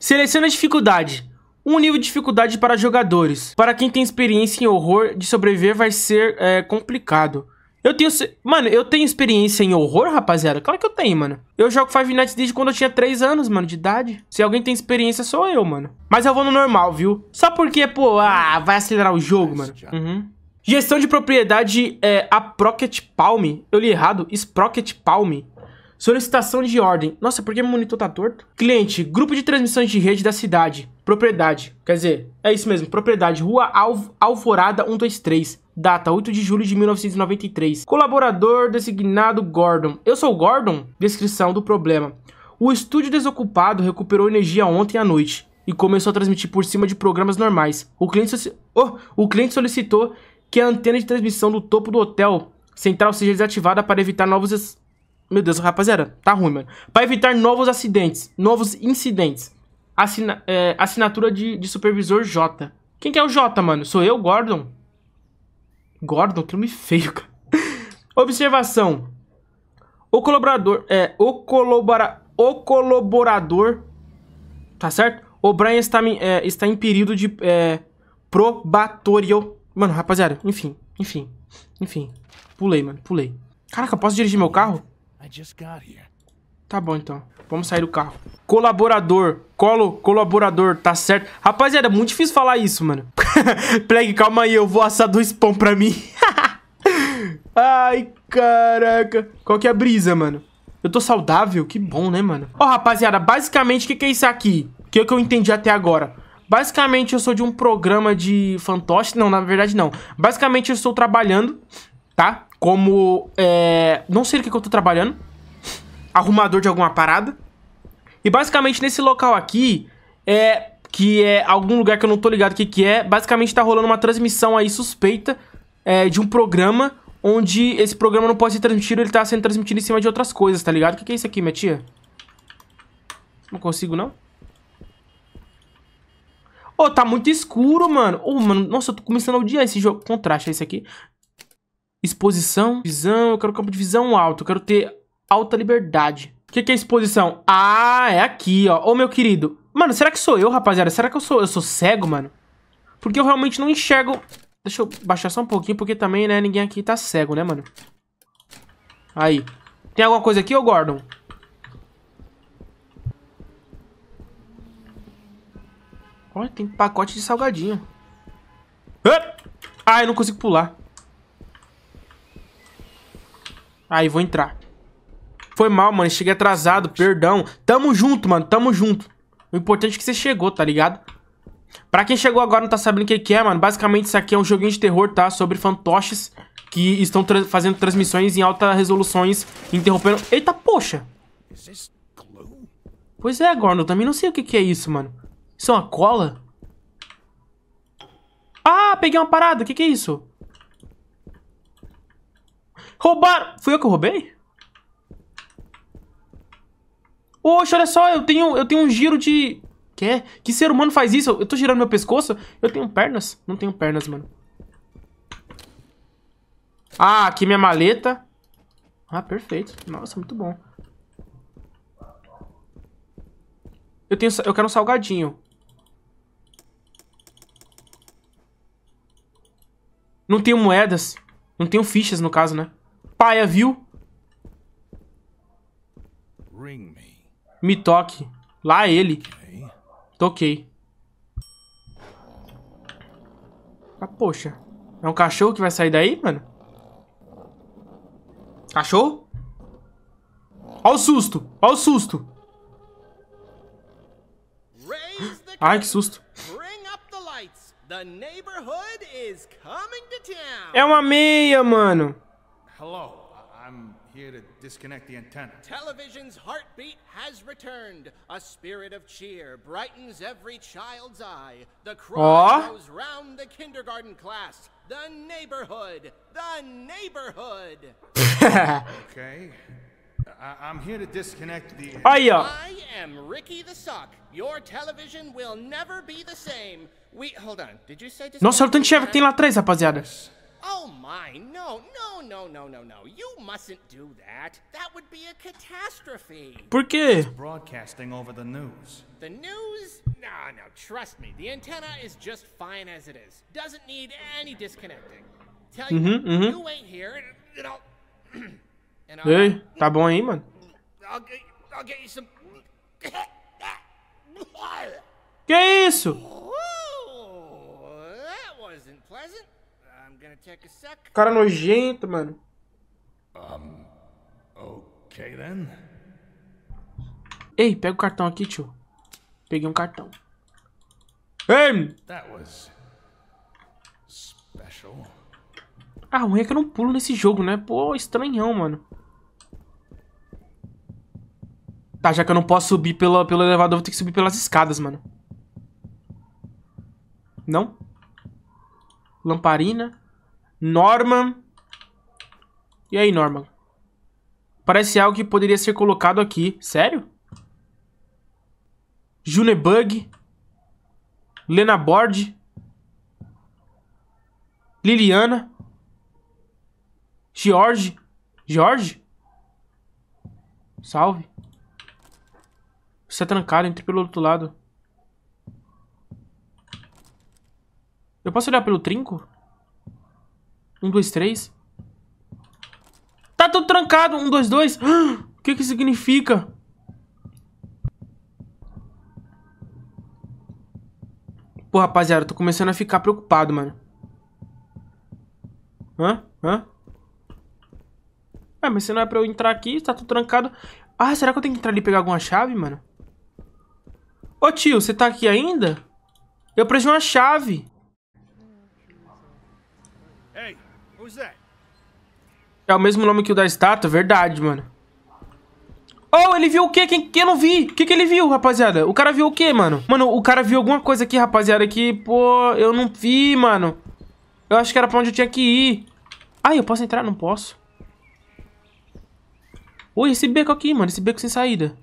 Seleciona a dificuldade. Um nível de dificuldade para jogadores. Para quem tem experiência em horror, de sobreviver vai ser é, complicado. Eu tenho... Mano, eu tenho experiência em horror, rapaziada? Claro que eu tenho, mano. Eu jogo Five Nights desde quando eu tinha 3 anos, mano, de idade. Se alguém tem experiência, sou eu, mano. Mas eu vou no normal, viu? Só porque, pô, ah, vai acelerar o jogo, mano. Uhum. Gestão de propriedade é a Procket Palm. Eu li errado. Sprocket Palm. Solicitação de ordem. Nossa, por que meu monitor tá torto? Cliente, grupo de transmissões de rede da cidade. Propriedade. Quer dizer, é isso mesmo. Propriedade, Rua Alv Alvorada 123. Data 8 de julho de 1993. Colaborador designado Gordon. Eu sou o Gordon? Descrição do problema. O estúdio desocupado recuperou energia ontem à noite e começou a transmitir por cima de programas normais. O cliente, so oh, o cliente solicitou que a antena de transmissão do topo do hotel central seja desativada para evitar novos meu Deus, rapaziada, tá ruim, mano. Para evitar novos acidentes, novos incidentes. Assina, é, assinatura de, de supervisor J. Quem que é o J, mano? Sou eu, Gordon? Gordon, que nome feio, cara. Observação. O colaborador... É, o, colabora, o colaborador... Tá certo? O Brian está, é, está em período de é, probatório. Mano, rapaziada, enfim, enfim, enfim. Pulei, mano, pulei. Caraca, posso dirigir meu carro? Tá bom, então. Vamos sair do carro. Colaborador. Colo, colaborador tá certo. Rapaziada, é muito difícil falar isso, mano. Plague, calma aí, eu vou assar dois pão pra mim. Ai, caraca. Qual que é a brisa, mano? Eu tô saudável? Que bom, né, mano? Ó, oh, rapaziada, basicamente, o que, que é isso aqui? O que, é que eu entendi até agora? Basicamente, eu sou de um programa de fantoche. Não, na verdade, não. Basicamente, eu estou trabalhando, tá? como. É, não sei o que, que eu tô trabalhando. Arrumador de alguma parada. E basicamente nesse local aqui. É. Que é algum lugar que eu não tô ligado o que, que é. Basicamente tá rolando uma transmissão aí suspeita é, de um programa. Onde esse programa não pode ser transmitido, ele tá sendo transmitido em cima de outras coisas, tá ligado? O que, que é isso aqui, minha tia? Não consigo, não? Ô, oh, tá muito escuro, mano. Ô, oh, mano, nossa, eu tô começando a odiar esse jogo. Contraste esse aqui. Exposição, visão, eu quero campo de visão alto, eu quero ter alta liberdade. O que, que é exposição? Ah, é aqui, ó. Ô, meu querido. Mano, será que sou eu, rapaziada? Será que eu sou, eu sou cego, mano? Porque eu realmente não enxergo... Deixa eu baixar só um pouquinho, porque também, né, ninguém aqui tá cego, né, mano? Aí. Tem alguma coisa aqui, ô Gordon? Olha, tem pacote de salgadinho. Ah, eu não consigo pular. Aí, vou entrar. Foi mal, mano. Cheguei atrasado, perdão. Tamo junto, mano. Tamo junto. O importante é que você chegou, tá ligado? Pra quem chegou agora não tá sabendo o que, é, mano, basicamente isso aqui é um joguinho de terror, tá? Sobre fantoches que estão tra fazendo transmissões em alta resoluções, interrompendo... Eita, poxa! Pois é, Gordon, eu também não sei o que, é isso, mano. Isso é uma cola? Ah, peguei uma parada, o que é isso? Roubaram! Fui eu que roubei? Oxe, olha só, eu tenho, eu tenho um giro de... Que? Que ser humano faz isso? Eu tô girando meu pescoço? Eu tenho pernas? Não tenho pernas, mano. Ah, aqui minha maleta. Ah, perfeito. Nossa, muito bom. Eu, tenho, eu quero um salgadinho. Não tenho moedas. Não tenho fichas, no caso, né? paia viu. Me toque. Lá é ele. Toquei. Ah, poxa. É um cachorro que vai sair daí, mano? Cachorro? Ó o susto! Ó o susto! Ai, que susto. É uma meia, mano. Hello, I am here to disconnect the antenna. Television's heartbeat has returned. A spirit of cheer brightens every child's eye. The crowd goes round the kindergarten class, the neighborhood, the neighborhood. okay. I am here to disconnect the. Hiya. I am Ricky the Sock. Your television will never be the same. We hold on. Did you say? Nossa, ele tem chefe que tem lá atrás, rapaziada. Yes. Oh my, no, no, no, no, no, no. You mustn't do that. That would be a catastrophe. Por quê? It's broadcasting over the news. The news? No, no, trust me. The antenna is just fine as it is. Doesn't need any disconnecting. Tell you, mm-hmm, mm-hmm. you ain't here and, you know, and I'll, Hey, tá bom aí, mano? I'll get, I'll get you some... que isso? Oh, that wasn't pleasant. Cara é nojento, mano. Um, okay, then. Ei, pega o cartão aqui, tio. Peguei um cartão. Ei! That was special. Ah, ruim é que eu não pulo nesse jogo, né? Pô, estranhão, mano. Tá, já que eu não posso subir pelo pelo elevador, vou ter que subir pelas escadas, mano. Não? Lamparina. Norman. E aí, Norman? Parece algo que poderia ser colocado aqui. Sério? Junebug. Lena Bord. Liliana. George. George? Salve. Você é trancado, entre pelo outro lado. Eu posso olhar pelo trinco? Um, dois, três. Tá tudo trancado. Um, dois, dois. O que que significa? Pô, rapaziada, eu tô começando a ficar preocupado, mano. Hã? Hã? É, mas se não é pra eu entrar aqui, tá tudo trancado. Ah, será que eu tenho que entrar ali e pegar alguma chave, mano? Ô, tio, você tá aqui ainda? Eu preciso de uma chave. É o mesmo nome que o da estátua? Verdade, mano. Oh, ele viu o quê? Quem, quem não vi? O que, que ele viu, rapaziada? O cara viu o quê, mano? Mano, o cara viu alguma coisa aqui, rapaziada, que, pô, eu não vi, mano. Eu acho que era pra onde eu tinha que ir. Ah, eu posso entrar? Não posso. Oi, esse beco aqui, mano. Esse beco sem saída.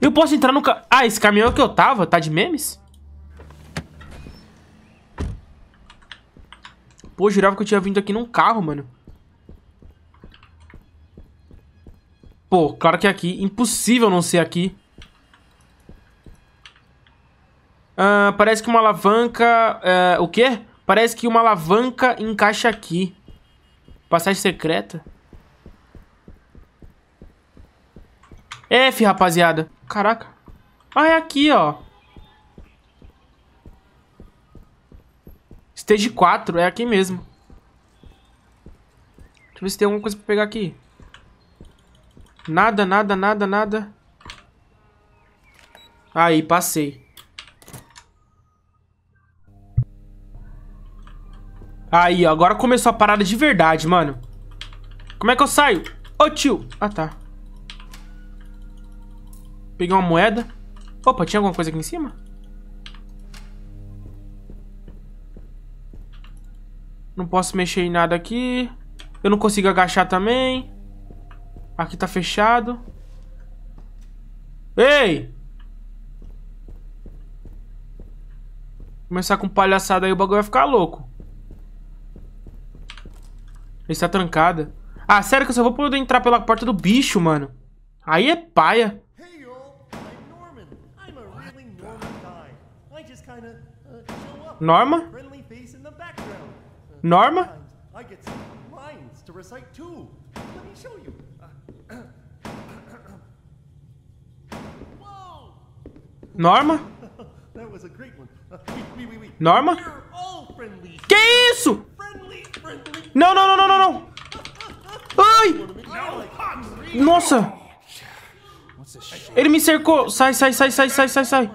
Eu posso entrar no... Ca... Ah, esse caminhão que eu tava tá de memes? Pô, jurava que eu tinha vindo aqui num carro, mano. Pô, claro que é aqui. Impossível não ser aqui. Ah, parece que uma alavanca... É, o quê? Parece que uma alavanca encaixa aqui. Passagem secreta. F, rapaziada. Caraca. Ah, é aqui, ó. Stage 4, é aqui mesmo. Deixa eu ver se tem alguma coisa pra pegar aqui. Nada, nada, nada, nada. Aí, passei. Aí, ó, agora começou a parada de verdade, mano. Como é que eu saio? Ô, tio. Ah, tá. Peguei uma moeda. Opa, tinha alguma coisa aqui em cima? Não posso mexer em nada aqui. Eu não consigo agachar também. Aqui tá fechado. Ei! Começar com palhaçada aí, o bagulho vai ficar louco. Ele está trancada. Ah, sério que eu só vou poder entrar pela porta do bicho, mano. Aí é paia. Uh, Norma? Norma? Norma? Uh, Norma? Que isso? Não, não, não, não, não, não. Ai! Nossa! Ele me cercou. Sai, sai, sai, sai, sai, sai, sai.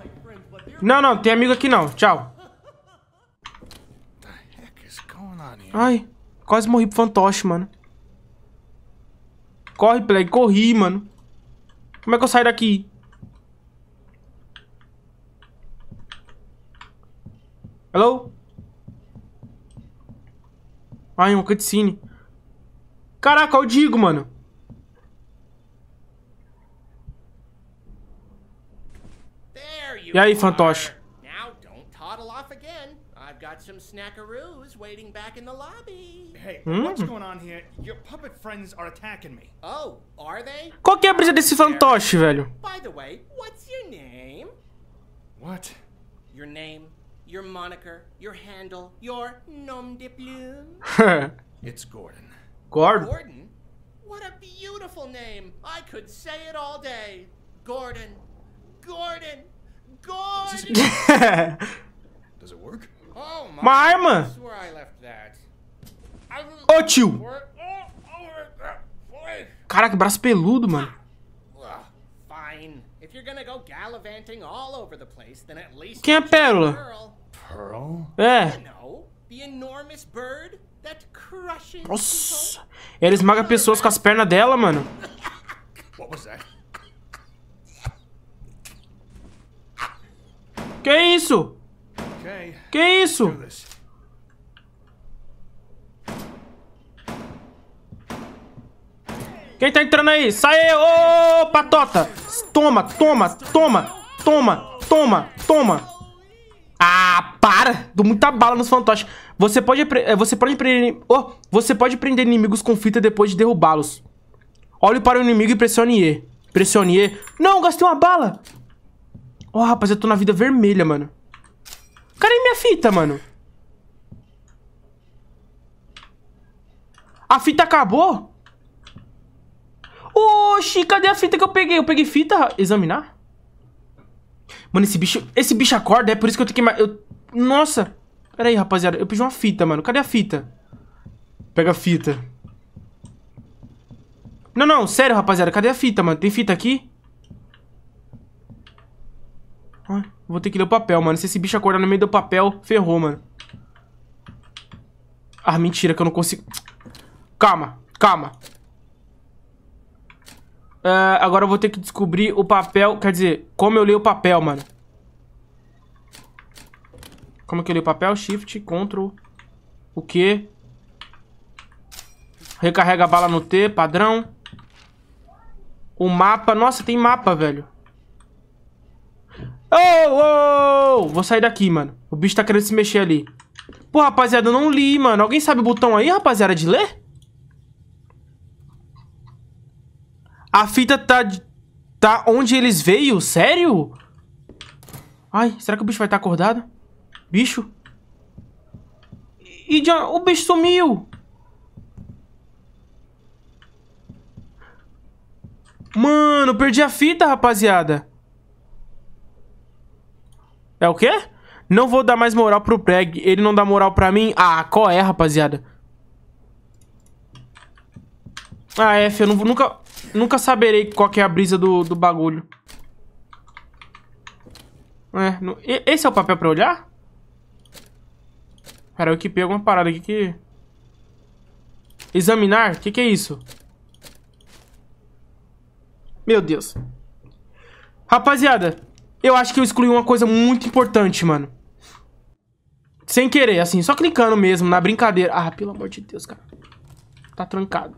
Não, não, tem amigo aqui não. Tchau. Ai, quase morri pro fantoche, mano. Corre, Plague, corri, mano. Como é que eu saio daqui? Hello? Ai, um cutscene. Caraca, eu é digo, mano. E aí, fantoche? Now don't waiting back in the lobby. Hey, hmm? what's going on here? Your puppet friends are attacking me. Oh, are they? Qual que é a brisa desse fantoche, velho? By the way, what's your name? What? Your name, your moniker, your handle, your nom de plume. it's Gordon. Gordon. Gordon? What a beautiful name. I could say it all day. Gordon. Gordon. Gordon. Does it work? Uma arma? Ô, oh, tio! Caraca, braço peludo, mano. Quem é a Pérola? É. Nossa. Ela esmaga pessoas com as pernas dela, mano. Que isso? Que é isso? Quem tá entrando aí? Sai aí, ô patota! Toma, toma, toma, toma, toma, toma. Ah, para! Dou muita bala nos fantoches. Você pode, eh, você pode, prender, oh, você pode prender inimigos com fita depois de derrubá-los. Olhe para o inimigo e pressione E. Pressione E. Não, gastei uma bala! Ó, oh, rapaz, eu tô na vida vermelha, mano. Cadê minha fita, mano? A fita acabou? Oxi, cadê a fita que eu peguei? Eu peguei fita? Examinar? Mano, esse bicho... Esse bicho acorda, é por isso que eu tenho que... Eu... Nossa! Pera aí, rapaziada. Eu pedi uma fita, mano. Cadê a fita? Pega a fita. Não, não. Sério, rapaziada. Cadê a fita, mano? Tem fita aqui? Vou ter que ler o papel, mano. Se esse bicho acordar no meio do papel, ferrou, mano. Ah, mentira, que eu não consigo... Calma, calma. Uh, agora eu vou ter que descobrir o papel... Quer dizer, como eu leio o papel, mano. Como é que eu leio o papel? Shift, Ctrl... O quê? Recarrega a bala no T, padrão. O mapa... Nossa, tem mapa, velho. Oh, oh! Vou sair daqui, mano. O bicho tá querendo se mexer ali. Pô, rapaziada, eu não li, mano. Alguém sabe o botão aí, rapaziada, de ler? A fita tá... Tá onde eles veio? Sério? Ai, será que o bicho vai estar tá acordado? Bicho? E, e o bicho sumiu! Mano, perdi a fita, rapaziada. É o quê? Não vou dar mais moral pro Preg. Ele não dá moral pra mim? Ah, qual é, rapaziada? Ah, F, eu não, nunca, nunca saberei qual é a brisa do, do bagulho. É, esse é o papel pra olhar? Cara, eu equipei alguma parada aqui que... Examinar? O que, que é isso? Meu Deus. Rapaziada, eu acho que eu excluí uma coisa muito importante, mano. Sem querer, assim, só clicando mesmo, na brincadeira. Ah, pelo amor de Deus, cara. Tá trancado.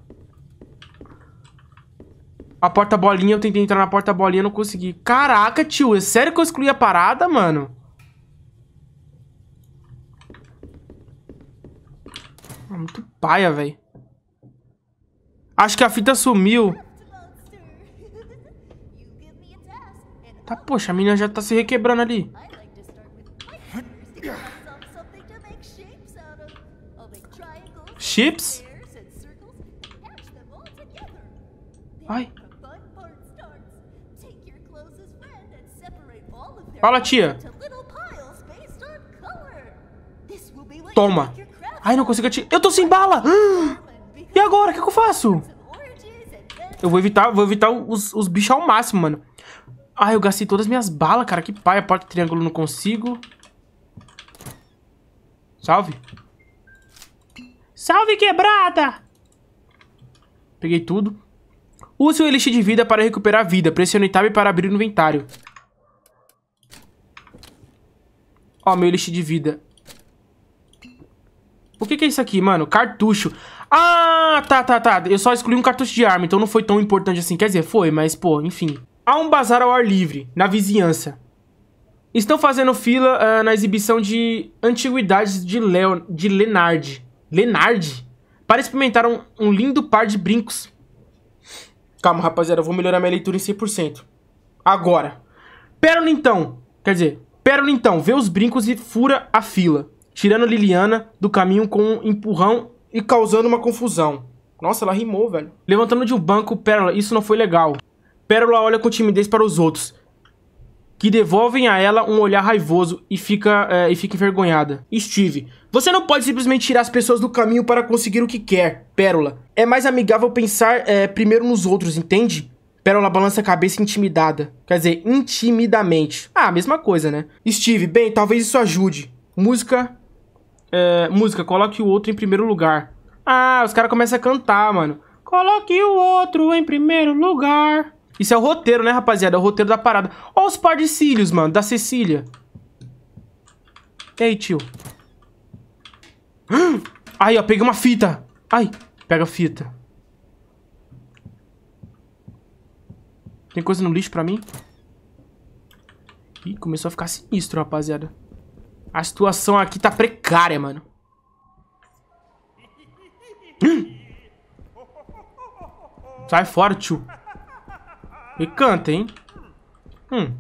A porta-bolinha, eu tentei entrar na porta-bolinha, não consegui. Caraca, tio, é sério que eu excluí a parada, mano? Ah, muito paia, velho. Acho que a fita sumiu. Tá, poxa, a menina já tá se requebrando ali. Chips? Ai. Fala, tia. Toma. Ai, não consigo atirar. Eu tô sem bala! E agora? O que, que, eu faço? Eu vou evitar, vou evitar os, os bichos ao máximo, mano. Ah, eu gastei todas as minhas balas, cara. Que pai, a porta triângulo não consigo. Salve. Salve, quebrada! Peguei tudo. Use o elixir de vida para recuperar vida. Pressione tab para abrir o inventário. Ó, meu elixir de vida. O que, que é isso aqui, mano? Cartucho. Ah, tá, tá, tá. Eu só excluí um cartucho de arma, então não foi tão importante assim. Quer dizer, foi, mas, pô, enfim. Há um bazar ao ar livre, na vizinhança. Estão fazendo fila uh, na exibição de antiguidades de, Leon, de Lenard. Lenard? Para experimentar um, um lindo par de brincos. Calma, rapaziada, eu vou melhorar minha leitura em 100%. Agora. Pérola então. Quer dizer, Pérola então vê os brincos e fura a fila, tirando Liliana do caminho com um empurrão e causando uma confusão. Nossa, ela rimou, velho. Levantando de um banco, Pérola, isso não foi legal. Pérola olha com timidez para os outros, que devolvem a ela um olhar raivoso e fica, é, e fica envergonhada. Steve, você não pode simplesmente tirar as pessoas do caminho para conseguir o que quer, Pérola. É mais amigável pensar é, primeiro nos outros, entende? Pérola balança a cabeça intimidada. Quer dizer, intimidamente. Ah, mesma coisa, né? Steve, bem, talvez isso ajude. Música. É, música, coloque o outro em primeiro lugar. Ah, os caras começam a cantar, mano. Coloque o outro em primeiro lugar. Isso é o roteiro, né, rapaziada? É o roteiro da parada. Olha os par de cílios, mano, da Cecília. Ei, tio? Aí, ó, peguei uma fita. Ai, pega a fita. Tem coisa no lixo pra mim? Ih, começou a ficar sinistro, rapaziada. A situação aqui tá precária, mano. Sai fora, tio. E canta, hein? Hum.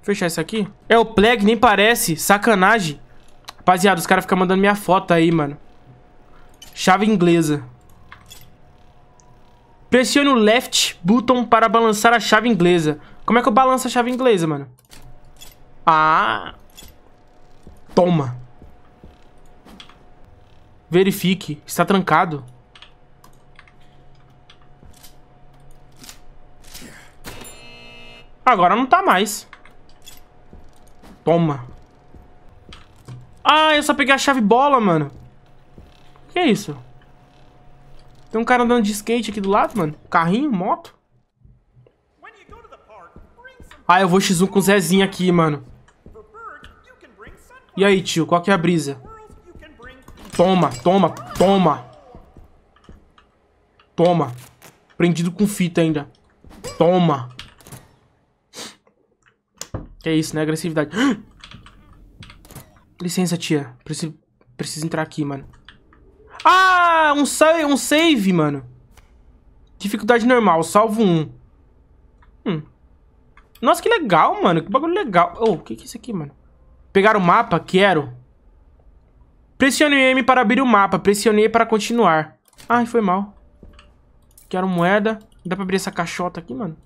Fechar isso aqui. É o Plague, nem parece. Sacanagem. Rapaziada, os caras ficam mandando minha foto aí, mano. Chave inglesa. Pressione o left button para balançar a chave inglesa. Como é que eu balanço a chave inglesa, mano? Ah. Toma. Verifique. Está trancado. Agora não tá mais. Toma. Ah, eu só peguei a chave bola, mano. Que é isso? Tem um cara andando de skate aqui do lado, mano. Carrinho, moto. Ah, eu vou X1 com o Zezinho aqui, mano. E aí, tio, qual que é a brisa? Toma, toma, toma. Toma. Prendido com fita ainda. Toma. Que é isso, né? Agressividade. Licença, tia. Preciso, preciso entrar aqui, mano. Ah! Um save, um save, mano. Dificuldade normal. Salvo um. Hum. Nossa, que legal, mano. Que bagulho legal. Oh, o que, que é isso aqui, mano? Pegar o mapa? Quero. Pressione M para abrir o mapa. Pressionei para continuar. Ai, foi mal. Quero moeda. Dá pra abrir essa caixota aqui, mano?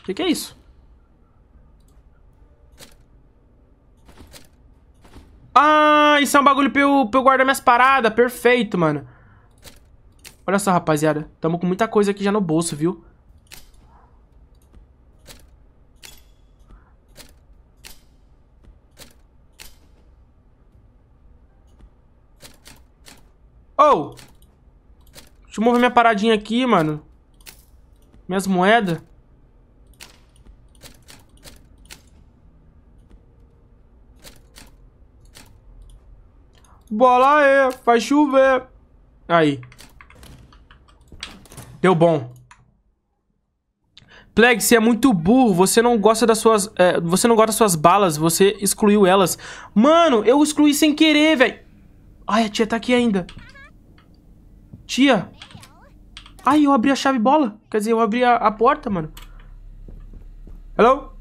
O que, que é isso? Ah, isso é um bagulho pra eu, pra eu guardar minhas paradas. Perfeito, mano. Olha só, rapaziada. Tamo com muita coisa aqui já no bolso, viu? Oh! Deixa eu mover minha paradinha aqui, mano. Minhas moedas. Bola aí, é, faz chover. Aí. Deu bom. Plague, você é muito burro, você não gosta das suas... É, você não gosta das suas balas, você excluiu elas. Mano, eu excluí sem querer, velho. Ai, a tia tá aqui ainda. Tia. Ai, eu abri a chave bola. Quer dizer, eu abri a, a porta, mano. Hello?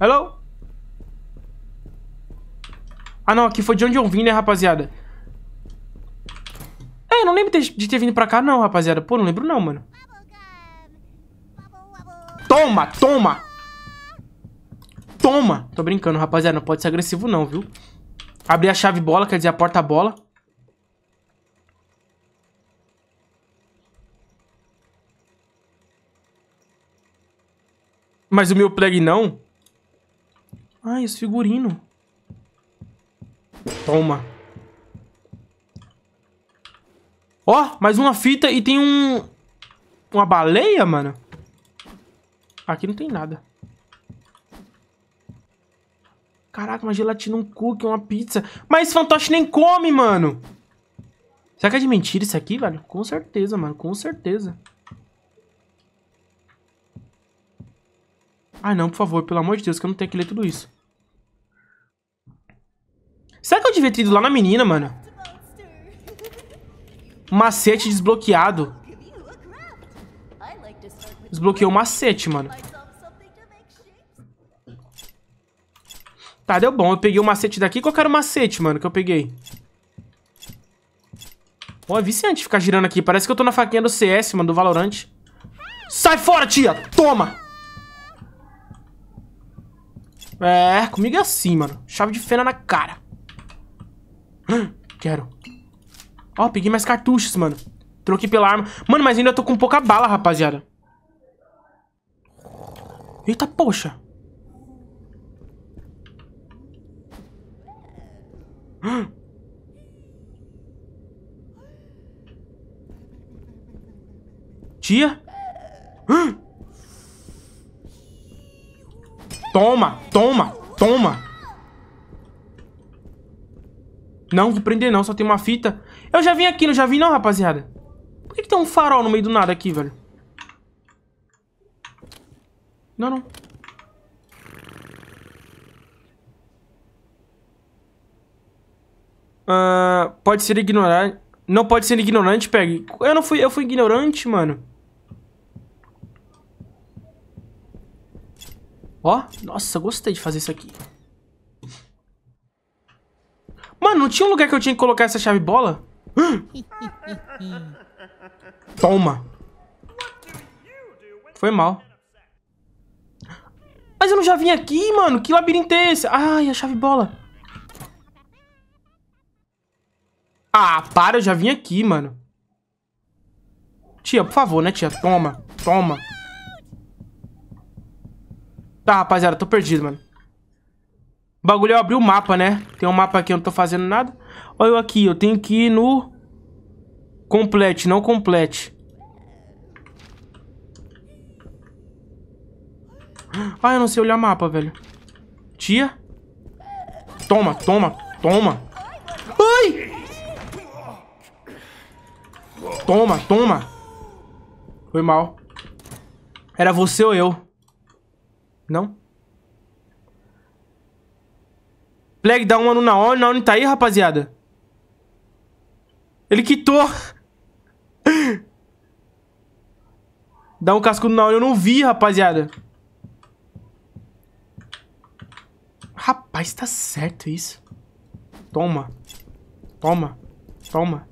Hello? Ah, não, aqui foi de onde eu vim, né, rapaziada? É, eu não lembro de ter vindo pra cá, não, rapaziada. Pô, não lembro não, mano. Toma, toma! Toma! Tô brincando, rapaziada. Não pode ser agressivo, não, viu? Abrir a chave bola, quer dizer, a porta-bola. Mas o meu plague não? Ai, ah, os figurino. Toma. Ó, oh, mais uma fita e tem um... Uma baleia, mano. Aqui não tem nada. Caraca, uma gelatina, um cookie, uma pizza. Mas esse fantoche nem come, mano. Será que é de mentira isso aqui, velho? Com certeza, mano. Com certeza. Ah, não, por favor. Pelo amor de Deus, que eu não tenho que ler tudo isso. Será que eu devia ter ido lá na menina, mano? Macete desbloqueado. Desbloqueou o macete, mano. Tá, deu bom. Eu peguei o macete daqui. Qual era o macete, mano, que eu peguei? Ó, oh, é viciante ficar girando aqui. Parece que eu tô na faquinha do CS, mano, do Valorant. Sai fora, tia! Toma! É, comigo é assim, mano. Chave de fena na cara. Quero. Ó, peguei mais cartuchos, mano. Troquei pela arma. Mano, mas ainda tô com pouca bala, rapaziada. Eita, poxa. Tia? Toma, toma, toma. Não, vou prender não, só tem uma fita. Eu já vim aqui, não já vim não, rapaziada? Por que, que tem um farol no meio do nada aqui, velho? Não, não. Uh, pode ser ignorante. Não pode ser ignorante, pegue. Eu não fui, eu fui ignorante, mano. Ó, nossa, gostei de fazer isso aqui. Mano, não tinha um lugar que eu tinha que colocar essa chave bola? Toma. Foi mal. Mas eu não já vim aqui, mano. Que labirinto é esse? Ai, a chave bola. Ah, para. Eu já vim aqui, mano. Tia, por favor, né, tia? Toma. Toma. Tá, rapaziada. Tô perdido, mano. O bagulho é abrir o mapa, né? Tem um mapa aqui, eu não tô fazendo nada. Olha eu aqui, eu tenho que ir no... Complete, não complete. Ah, eu não sei olhar mapa, velho. Tia? Toma, toma, toma. Ai! Toma, toma. Foi mal. Era você ou eu? Não? Leg, dá uma no Naoni. Naoni tá aí, rapaziada? Ele quitou. dá um cascudo na Naoni. Eu não vi, rapaziada. Rapaz, tá certo isso. Toma. Toma. Toma.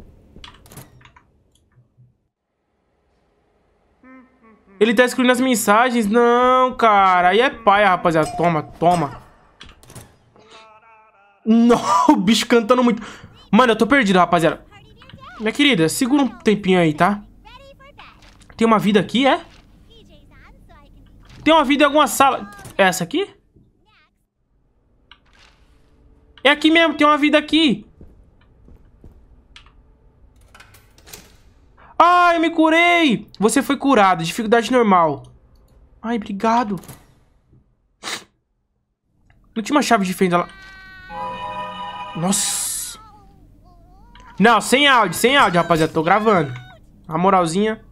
Ele tá excluindo as mensagens? Não, cara. Aí é paia, rapaziada. Toma, toma. Não, o bicho cantando muito. Mano, eu tô perdido, rapaziada. Minha querida, segura um tempinho aí, tá? Tem uma vida aqui, é? Tem uma vida em alguma sala. É essa aqui? É aqui mesmo, tem uma vida aqui. Ai, eu me curei. Você foi curado, dificuldade normal. Ai, obrigado. Não tinha uma chave de fenda lá. Nossa. Não, sem áudio, sem áudio, rapaziada. Tô gravando. A moralzinha.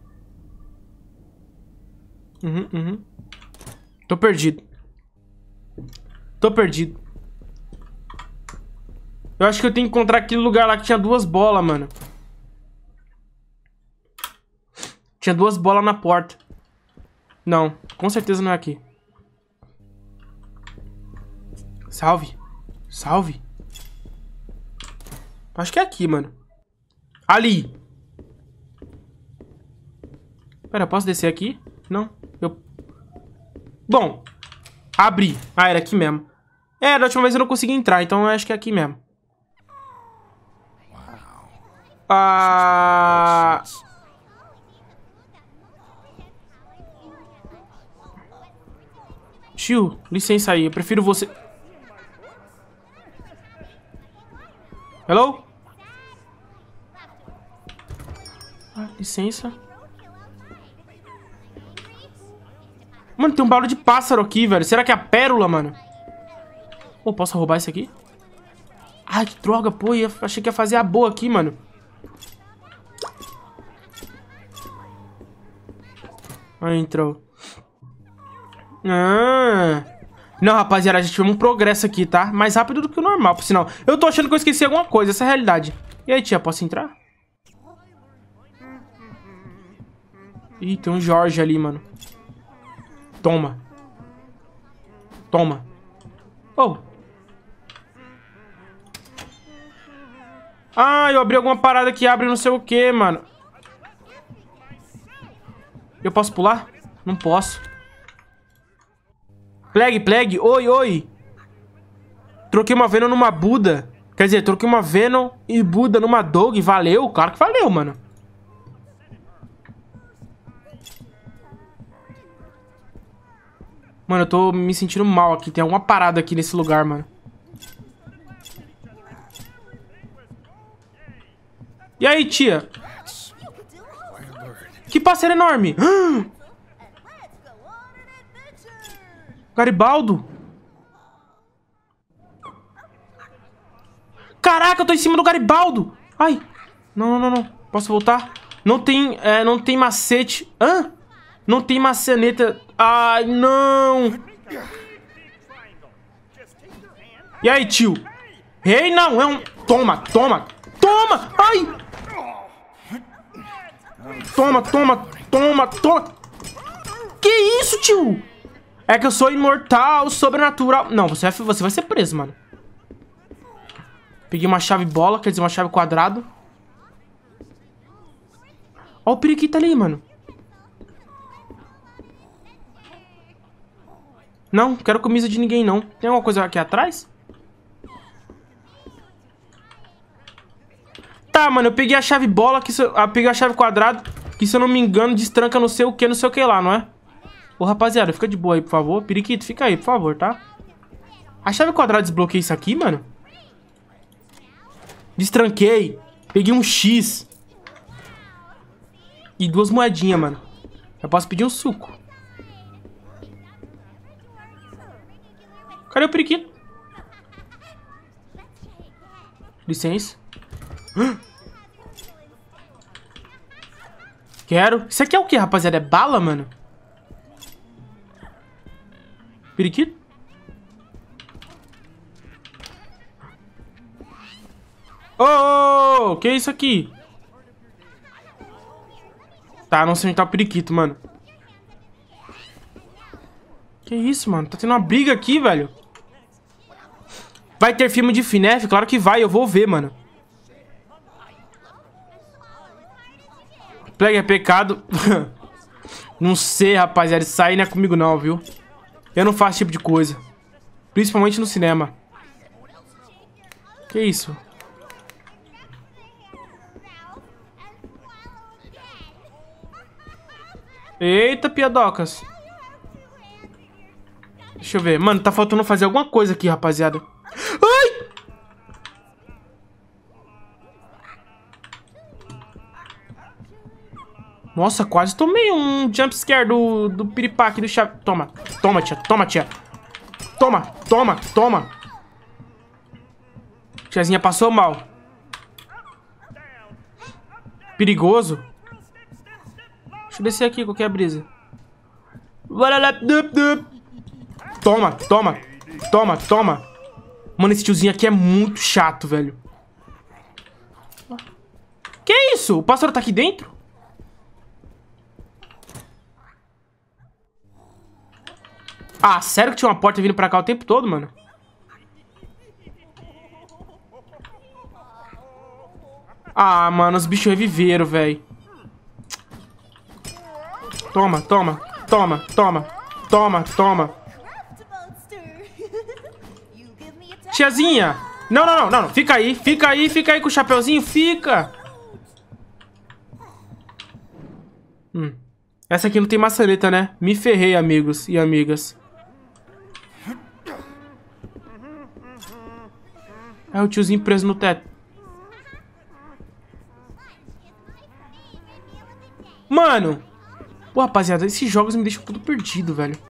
Uhum, uhum. Tô perdido. Tô perdido. Eu acho que eu tenho que encontrar aquele lugar lá que tinha duas bolas, mano. Tinha duas bolas na porta. Não, com certeza não é aqui. Salve. Salve. Acho que é aqui, mano. Ali! Pera, posso descer aqui? Não, eu... Bom, abri. Ah, era aqui mesmo. É, da última vez eu não consegui entrar, então eu acho que é aqui mesmo. Ah... Tio, licença aí, eu prefiro você... Hello? Licença. Mano, tem um barulho de pássaro aqui, velho. Será que é a pérola, mano? Pô, posso roubar isso aqui? Ai, que droga, pô. Achei que ia fazer a boa aqui, mano. Aí entrou. Ah. Não, rapaziada, a gente tivemos um progresso aqui, tá? Mais rápido do que o normal, por sinal. Eu tô achando que eu esqueci alguma coisa, essa é a realidade. E aí, tia, posso entrar? Ih, tem um Jorge ali, mano. Toma. Toma. Oh. Ah, eu abri alguma parada que abre não sei o que, mano. Eu posso pular? Não posso. Plague, plague. Oi, oi. Troquei uma Venom numa Buda. Quer dizer, troquei uma Venom e Buda numa Dog. Valeu? Claro que valeu, mano. Mano, eu tô me sentindo mal aqui. Tem alguma parada aqui nesse lugar, mano. E aí, tia? Que parceiro enorme! Garibaldo? Caraca, eu tô em cima do Garibaldo! Ai! Não, não, não, não. Posso voltar? Não tem, é, não tem macete. Hã? Não tem maçaneta Ai, não! E aí, tio? Ei, não, é um... Toma, toma, toma! Ai! Toma, toma, toma, toma! Que isso, tio? É que eu sou imortal, sobrenatural... Não, você vai, você vai ser preso, mano. Peguei uma chave bola, quer dizer, uma chave quadrado. Ó o periquito ali, mano. Não, quero camisa de ninguém, não. Tem alguma coisa aqui atrás? Tá, mano, eu peguei a chave bola, que se... ah, peguei a chave quadrado, que se eu não me engano, destranca não sei o que, não sei o que lá, não é? Ô, rapaziada, fica de boa aí, por favor. Periquito, fica aí, por favor, tá? A chave quadrada desbloqueia isso aqui, mano? Destranquei. Peguei um X. E duas moedinhas, mano. Eu posso pedir um suco. Cadê o periquito? Licença. Quero. Isso aqui é o que, rapaziada? É bala, mano? Periquito? Oh, que é isso aqui? Tá, não sei onde tá o periquito, mano. Que isso, mano? Tá tendo uma briga aqui, velho. Vai ter filme de FNAF? Claro que vai, eu vou ver, mano. Plague é pecado. não sei, rapaziada. Isso aí não é comigo não, viu? Eu não faço tipo de coisa. Principalmente no cinema. Que isso? Eita, piadocas. Deixa eu ver. Mano, tá faltando fazer alguma coisa aqui, rapaziada. Nossa, quase tomei um jumpscare do, do piripaque do chave. Toma, toma, tia, toma, tia. Toma, toma, toma. Tiazinha passou mal. Perigoso. Deixa eu descer aqui, qualquer brisa. Toma, toma, toma, toma. Mano, esse tiozinho aqui é muito chato, velho. Que isso? O pássaro tá aqui dentro? Ah, sério que tinha uma porta vindo pra cá o tempo todo, mano? Ah, mano, os bichos reviveram, velho. Toma, toma, toma, toma, toma, toma. Tiazinha! Não, não, não, não, Fica aí, fica aí, fica aí com o chapeuzinho, fica! Hum. Essa aqui não tem maçaneta, né? Me ferrei, amigos e amigas. É o tiozinho preso no teto. Mano! Pô, rapaziada, esses jogos me deixam tudo perdido, velho.